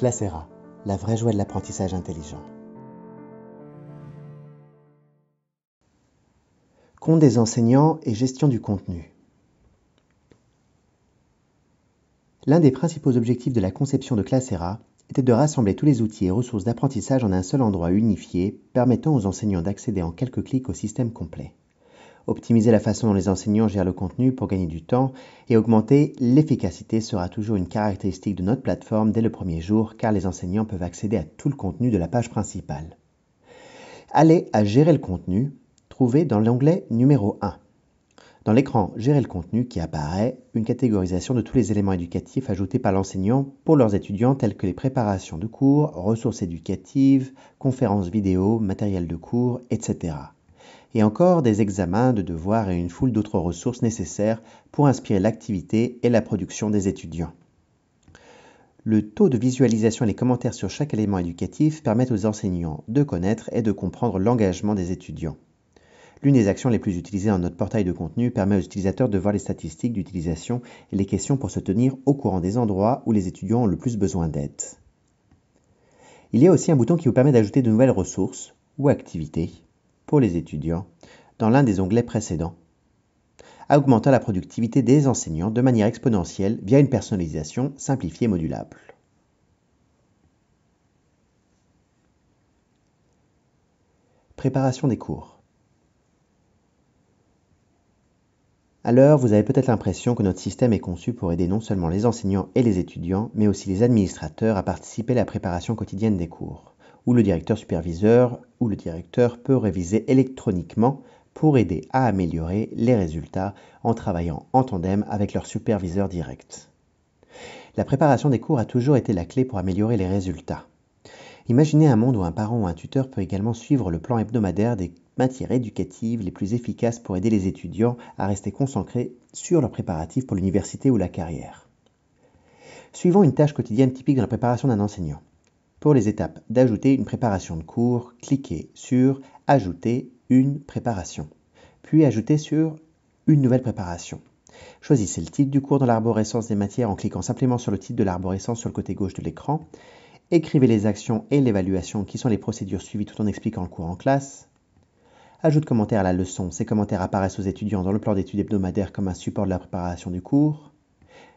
Classera, la vraie joie de l'apprentissage intelligent. Compte des enseignants et gestion du contenu. L'un des principaux objectifs de la conception de Classera était de rassembler tous les outils et ressources d'apprentissage en un seul endroit unifié, permettant aux enseignants d'accéder en quelques clics au système complet. Optimiser la façon dont les enseignants gèrent le contenu pour gagner du temps et augmenter l'efficacité sera toujours une caractéristique de notre plateforme dès le premier jour car les enseignants peuvent accéder à tout le contenu de la page principale. Allez à Gérer le contenu, trouvez dans l'onglet numéro 1. Dans l'écran Gérer le contenu qui apparaît, une catégorisation de tous les éléments éducatifs ajoutés par l'enseignant pour leurs étudiants tels que les préparations de cours, ressources éducatives, conférences vidéo, matériel de cours, etc et encore des examens, de devoirs et une foule d'autres ressources nécessaires pour inspirer l'activité et la production des étudiants. Le taux de visualisation et les commentaires sur chaque élément éducatif permettent aux enseignants de connaître et de comprendre l'engagement des étudiants. L'une des actions les plus utilisées dans notre portail de contenu permet aux utilisateurs de voir les statistiques d'utilisation et les questions pour se tenir au courant des endroits où les étudiants ont le plus besoin d'aide. Il y a aussi un bouton qui vous permet d'ajouter de nouvelles ressources ou activités pour les étudiants dans l'un des onglets précédents, augmentant la productivité des enseignants de manière exponentielle via une personnalisation simplifiée et modulable. Préparation des cours. Alors, vous avez peut-être l'impression que notre système est conçu pour aider non seulement les enseignants et les étudiants, mais aussi les administrateurs à participer à la préparation quotidienne des cours où le directeur superviseur ou le directeur peut réviser électroniquement pour aider à améliorer les résultats en travaillant en tandem avec leur superviseur direct. La préparation des cours a toujours été la clé pour améliorer les résultats. Imaginez un monde où un parent ou un tuteur peut également suivre le plan hebdomadaire des matières éducatives les plus efficaces pour aider les étudiants à rester concentrés sur leur préparatif pour l'université ou la carrière. Suivons une tâche quotidienne typique de la préparation d'un enseignant. Pour les étapes d'ajouter une préparation de cours, cliquez sur Ajouter une préparation, puis ajoutez sur Une nouvelle préparation. Choisissez le titre du cours dans l'arborescence des matières en cliquant simplement sur le titre de l'arborescence sur le côté gauche de l'écran. Écrivez les actions et l'évaluation qui sont les procédures suivies tout en expliquant le cours en classe. Ajoute commentaire à la leçon. Ces commentaires apparaissent aux étudiants dans le plan d'études hebdomadaires comme un support de la préparation du cours.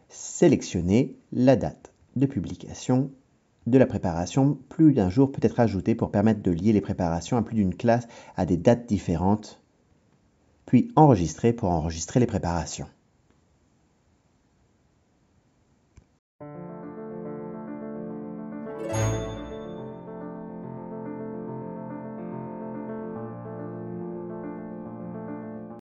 Sélectionnez la date de publication de la préparation, plus d'un jour peut être ajouté pour permettre de lier les préparations à plus d'une classe à des dates différentes, puis enregistrer pour enregistrer les préparations.